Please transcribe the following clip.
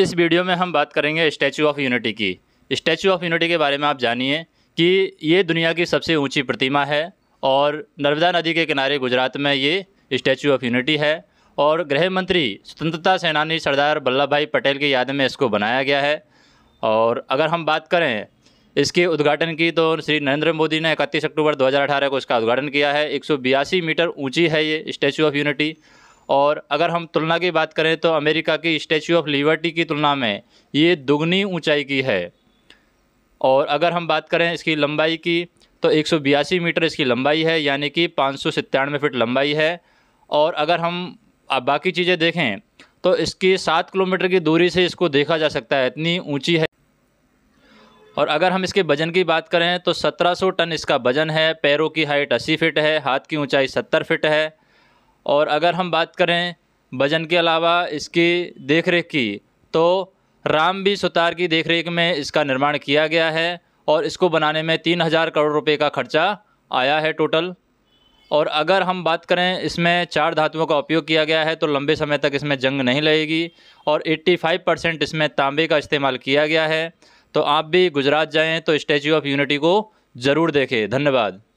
इस वीडियो में हम बात करेंगे स्टैचू ऑफ यूनिटी की स्टैचू ऑफ यूनिटी के बारे में आप जानिए कि ये दुनिया की सबसे ऊंची प्रतिमा है और नर्मदा नदी के किनारे गुजरात में ये स्टैचू ऑफ यूनिटी है और गृह मंत्री स्वतंत्रता सेनानी सरदार वल्लभ भाई पटेल की याद में इसको बनाया गया है और अगर हम बात करें इसके उद्घाटन की तो श्री नरेंद्र मोदी ने इकतीस अक्टूबर 2018 को इसका उद्घाटन किया है एक मीटर ऊंची है ये स्टैचू ऑफ यूनिटी और अगर हम तुलना की बात करें तो अमेरिका की स्टैचू ऑफ लिबर्टी की तुलना में ये दुगनी ऊंचाई की है और अगर हम बात करें इसकी लंबाई की तो एक मीटर इसकी लंबाई है यानी कि पाँच फीट लंबाई है और अगर हम बाकी चीज़ें देखें तो इसकी सात किलोमीटर की दूरी से इसको देखा जा सकता है इतनी ऊंची है और अगर हम इसके वजन की बात करें तो 1700 टन इसका वजन है पैरों की हाइट 80 फीट है हाथ की ऊंचाई 70 फीट है और अगर हम बात करें भजन के अलावा इसकी देख रेख की तो राम भी सुतार की देख रेख में इसका निर्माण किया गया है और इसको बनाने में तीन हज़ार करोड़ रुपए का खर्चा आया है टोटल और अगर हम बात करें इसमें चार धातुओं का उपयोग किया गया है तो लंबे समय तक इसमें जंग नहीं लगेगी और 85 परसेंट इसमें तांबे का इस्तेमाल किया गया है तो आप भी गुजरात जाएँ तो स्टैचू ऑफ यूनिटी को ज़रूर देखें धन्यवाद